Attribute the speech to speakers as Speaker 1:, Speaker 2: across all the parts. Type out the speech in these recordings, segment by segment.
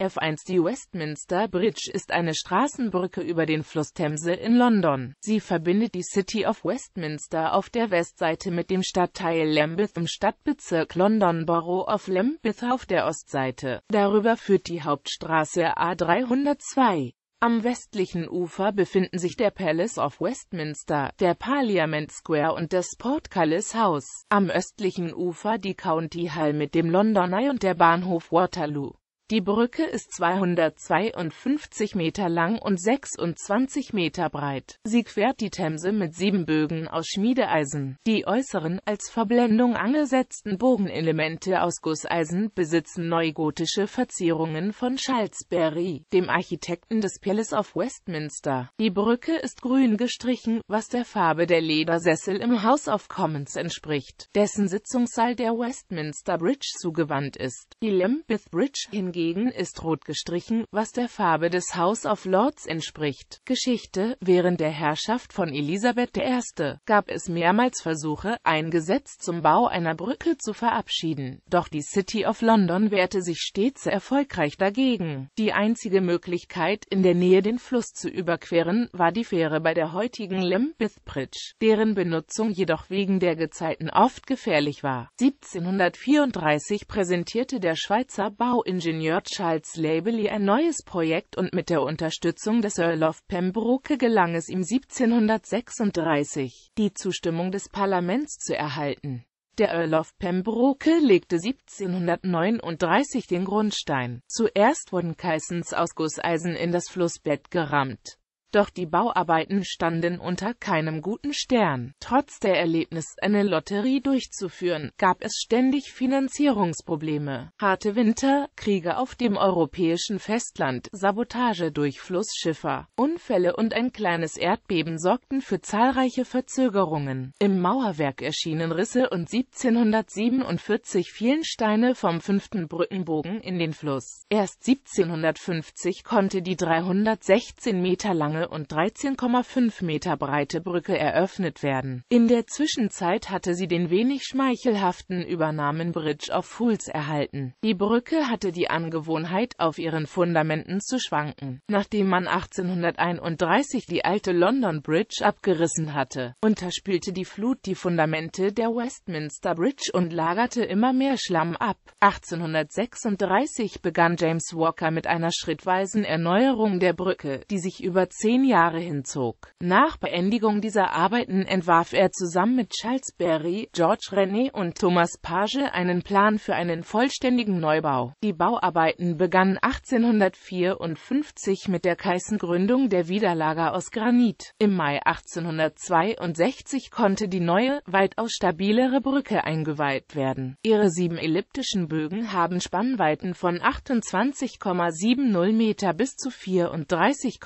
Speaker 1: F1 Die Westminster Bridge ist eine Straßenbrücke über den Fluss Themse in London. Sie verbindet die City of Westminster auf der Westseite mit dem Stadtteil Lambeth im Stadtbezirk London Borough of Lambeth auf der Ostseite. Darüber führt die Hauptstraße A302. Am westlichen Ufer befinden sich der Palace of Westminster, der Parliament Square und das Portcullis House. Am östlichen Ufer die County Hall mit dem London Eye und der Bahnhof Waterloo. Die Brücke ist 252 Meter lang und 26 Meter breit. Sie quert die Themse mit sieben Bögen aus Schmiedeeisen. Die äußeren, als Verblendung angesetzten Bogenelemente aus Gusseisen besitzen neugotische Verzierungen von Charles Berry, dem Architekten des Palace of Westminster. Die Brücke ist grün gestrichen, was der Farbe der Ledersessel im House of Commons entspricht, dessen Sitzungssaal der Westminster Bridge zugewandt ist. Die Lambeth Bridge hingegen hingegen ist rot gestrichen, was der Farbe des House of Lords entspricht. Geschichte Während der Herrschaft von Elisabeth I. gab es mehrmals Versuche, ein Gesetz zum Bau einer Brücke zu verabschieden, doch die City of London wehrte sich stets erfolgreich dagegen. Die einzige Möglichkeit, in der Nähe den Fluss zu überqueren, war die Fähre bei der heutigen Lambeth Bridge, deren Benutzung jedoch wegen der Gezeiten oft gefährlich war. 1734 präsentierte der Schweizer Bauingenieur Ingenieur Charles Labely ein neues Projekt und mit der Unterstützung des Earl of Pembroke gelang es ihm 1736, die Zustimmung des Parlaments zu erhalten. Der Earl of Pembroke legte 1739 den Grundstein. Zuerst wurden Kaisens aus Gusseisen in das Flussbett gerammt. Doch die Bauarbeiten standen unter keinem guten Stern. Trotz der Erlebnis, eine Lotterie durchzuführen, gab es ständig Finanzierungsprobleme. Harte Winter, Kriege auf dem europäischen Festland, Sabotage durch Flussschiffer, Unfälle und ein kleines Erdbeben sorgten für zahlreiche Verzögerungen. Im Mauerwerk erschienen Risse und 1747 fielen Steine vom fünften Brückenbogen in den Fluss. Erst 1750 konnte die 316 Meter lange lange und 13,5 Meter breite Brücke eröffnet werden. In der Zwischenzeit hatte sie den wenig schmeichelhaften Übernamen Bridge of Fools erhalten. Die Brücke hatte die Angewohnheit, auf ihren Fundamenten zu schwanken. Nachdem man 1831 die alte London Bridge abgerissen hatte, unterspülte die Flut die Fundamente der Westminster Bridge und lagerte immer mehr Schlamm ab. 1836 begann James Walker mit einer schrittweisen Erneuerung der Brücke, die sich über zehn zehn Jahre hinzog. Nach Beendigung dieser Arbeiten entwarf er zusammen mit Charles Berry, George René und Thomas Page einen Plan für einen vollständigen Neubau. Die Bauarbeiten begannen 1854 mit der Kaisengründung der Widerlager aus Granit. Im Mai 1862 konnte die neue, weitaus stabilere Brücke eingeweiht werden. Ihre sieben elliptischen Bögen haben Spannweiten von 28,70 Meter bis zu 34,90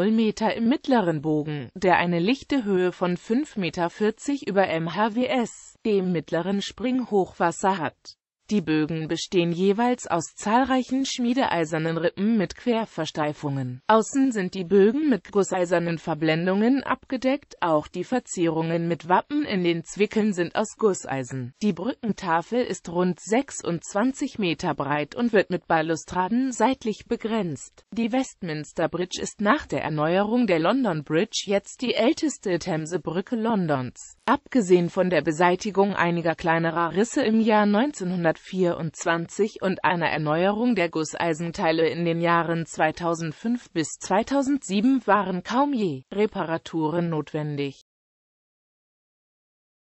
Speaker 1: 0 Meter im mittleren Bogen, der eine lichte Höhe von 5,40 Meter über MHWS, dem mittleren Springhochwasser hat die Bögen bestehen jeweils aus zahlreichen schmiedeeisernen Rippen mit Querversteifungen. Außen sind die Bögen mit gusseisernen Verblendungen abgedeckt, auch die Verzierungen mit Wappen in den Zwickeln sind aus Gusseisen. Die Brückentafel ist rund 26 Meter breit und wird mit Balustraden seitlich begrenzt. Die Westminster Bridge ist nach der Erneuerung der London Bridge jetzt die älteste Themsebrücke Londons. Abgesehen von der Beseitigung einiger kleinerer Risse im Jahr 1900 1924 und einer Erneuerung der Gusseisenteile in den Jahren 2005 bis 2007 waren kaum je Reparaturen notwendig